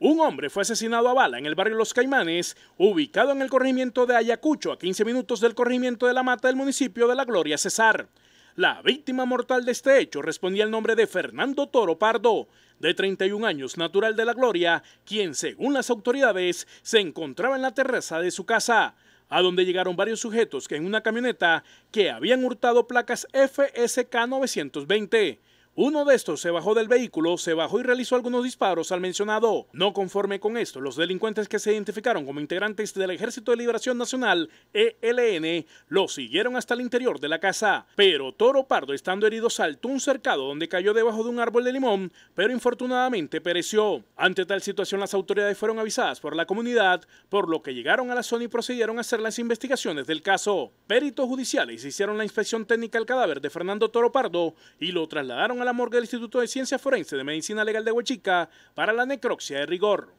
Un hombre fue asesinado a bala en el barrio Los Caimanes, ubicado en el corregimiento de Ayacucho, a 15 minutos del corregimiento de La Mata del municipio de La Gloria Cesar. La víctima mortal de este hecho respondía el nombre de Fernando Toro Pardo, de 31 años, natural de La Gloria, quien, según las autoridades, se encontraba en la terraza de su casa, a donde llegaron varios sujetos que en una camioneta que habían hurtado placas FSK 920 uno de estos se bajó del vehículo, se bajó y realizó algunos disparos al mencionado. No conforme con esto, los delincuentes que se identificaron como integrantes del Ejército de Liberación Nacional, ELN, lo siguieron hasta el interior de la casa. Pero Toro Pardo, estando herido, saltó un cercado donde cayó debajo de un árbol de limón, pero infortunadamente pereció. Ante tal situación, las autoridades fueron avisadas por la comunidad, por lo que llegaron a la zona y procedieron a hacer las investigaciones del caso. Peritos judiciales hicieron la inspección técnica al cadáver de Fernando Toro Pardo y lo trasladaron a la morgue del Instituto de Ciencias Forense de Medicina Legal de Huachica para la necropsia de rigor.